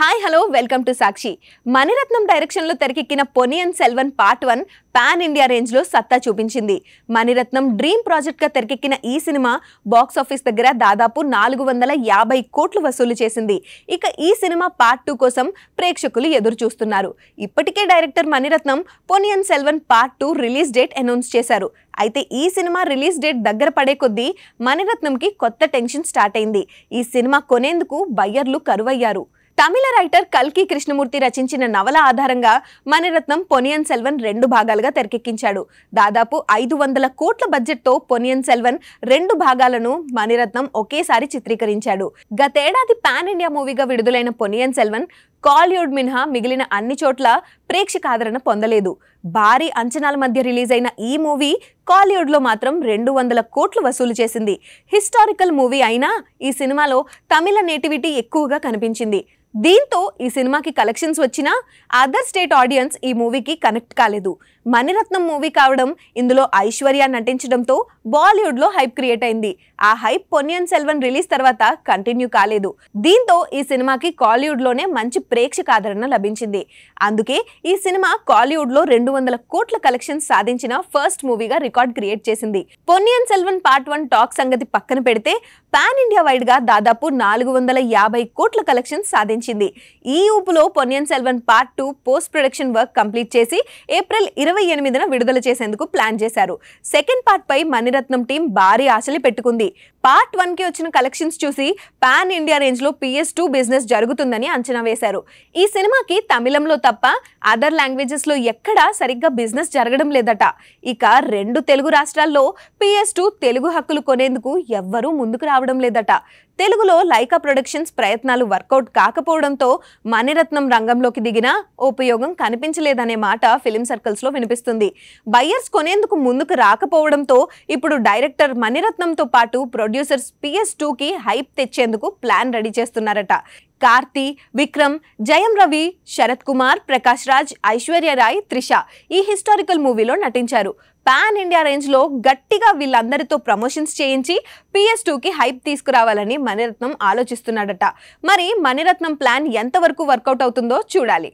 hi hello welcome to Sakshi Mani Ratnam డైరెక్షన్లో తెరకెక్కిన Ponniyin Selvan part one pan India రేంజ్లో సత్తా చూపించింది మణిరత్నం డ్రీమ్ ప్రాజెక్ట్గా తెరకెక్కిన ఈ సినిమా బాక్స్ ఆఫీస్ దగ్గర దాదాపు నాలుగు వందల యాభై కోట్లు వసూలు చేసింది ఇక ఈ సినిమా పార్ట్ టూ కోసం ప్రేక్షకులు ఎదురు చూస్తున్నారు ఇప్పటికే director Mani Ratnam Ponniyin Selvan part two release date announce చేశారు అయితే ఈ సినిమా రిలీజ్ డేట్ దగ్గర పడే కొద్దీ మణిరత్నంకి కొత్త టెన్షన్ స్టార్ట్ అయింది ఈ సినిమా కొనేందుకు బయ్యర్లు కరువయ్యారు తమిళ రైటర్ కల్కి కృష్ణమూర్తి రచించిన నవల ఆధారంగా మణిరత్నం పొనియన్ సెల్వన్ రెండు భాగాలుగా తెరకెక్కించాడు దాదాపు ఐదు వందల కోట్ల బడ్జెట్తో పొనియన్ సెల్వన్ రెండు భాగాలను మణిరత్నం ఒకేసారి చిత్రీకరించాడు గతేడాది పాన్ ఇండియా మూవీగా విడుదలైన పొనియన్ సెల్వన్ కాలీవుడ్ మినహా మిగిలిన అన్ని చోట్ల ప్రేక్షక ఆదరణ పొందలేదు భారీ అంచనాల మధ్య రిలీజ్ అయిన ఈ మూవీ కాలీవుడ్లో మాత్రం రెండు వందల కోట్లు వసూలు చేసింది హిస్టారికల్ మూవీ అయినా ఈ సినిమాలో తమిళ నేటివిటీ ఎక్కువగా కనిపించింది దీంతో ఈ సినిమాకి కలెక్షన్స్ వచ్చినా అదర్ స్టేట్ ఆడియన్స్ ఈ మూవీకి కనెక్ట్ కాలేదు మణిరత్నం మూవీ కావడం ఇందులో ఐశ్వర్య నటించడంతో బాలీవుడ్లో హైప్ క్రియేట్ అయింది ఆ హైప్ పొన్యన్ సెల్వన్ రిలీజ్ తర్వాత కంటిన్యూ కాలేదు దీంతో ఈ సినిమాకి కాలీవుడ్లోనే మంచి ప్రేక్షక ఆదరణ లభించింది అందుకే ఈ సినిమా కాలీవుడ్లో రెండు వందల కోట్ల కలెక్షన్ సాధించిన ఫస్ట్ మూవీగా రికార్డ్ క్రియేట్ చేసింది Ponniyin Selvan part one talk సంగతి పక్కన పెడితే పాన్ ఇండియా వైడ్గా దాదాపు నాలుగు వందల యాభై కోట్ల కలెక్షన్ సాధించింది ఈ ఊపులో Ponniyin Selvan part two post production work complete చేసి ఏప్రిల్ ఇరవై ఎనిమిదిన విడుదల చేసేందుకు ప్లాన్ చేశారు సెకండ్ పార్ట్ పై మణిరత్నం టీం భారీ ఆశలు పెట్టుకుంది పార్ట్ వన్ కి వచ్చిన కలెక్షన్స్ చూసి పాన్ ఇండియా రేంజ్లో పిఎస్ టూ బిజినెస్ జరుగుతుందని అంచనా వేశారు ఈ సినిమాకి తమిళంలో తప్ప అదర్ లాంగ్వేజెస్లో ఎక్కడా సరిగ్గా బిజినెస్ జరగడం లేదట ఇక రెండు తెలుగు రాష్ట్రాల్లో పిఎస్ టూ తెలుగు హక్కులు కొనేందుకు ఎవ్వరూ ముందుకు రావడం రావడం లేదట తెలుగులో లైకా ప్రొడక్షన్స్ ప్రయత్నాలు వర్కౌట్ కాకపోవడంతో మణిరత్నం రంగంలోకి దిగినా ఉపయోగం కనిపించలేదనే మాట ఫిలిం సర్కిల్స్లో వినిపిస్తుంది బయ్యర్స్ కొనేందుకు ముందుకు రాకపోవడంతో ఇప్పుడు డైరెక్టర్ మణిరత్నంతో పాటు ప్రొడ్యూసర్స్ పిఎస్ టూకి హైప్ తెచ్చేందుకు ప్లాన్ రెడీ చేస్తున్నారట కార్తి విక్రమ్ జయం రవి శరత్ కుమార్ ప్రకాష్ రాజ్ ఐశ్వర్య రాయ్ త్రిష ఈ హిస్టారికల్ మూవీలో నటించారు పాన్ ఇండియా రేంజ్లో గట్టిగా వీళ్ళందరితో ప్రమోషన్స్ చేయించి పిఎస్ టూకి హైప్ తీసుకురావాలని మణిరత్నం ఆలోచిస్తున్నాడట మరి మణిరత్నం ప్లాన్ ఎంతవరకు వర్కౌట్ అవుతుందో చూడాలి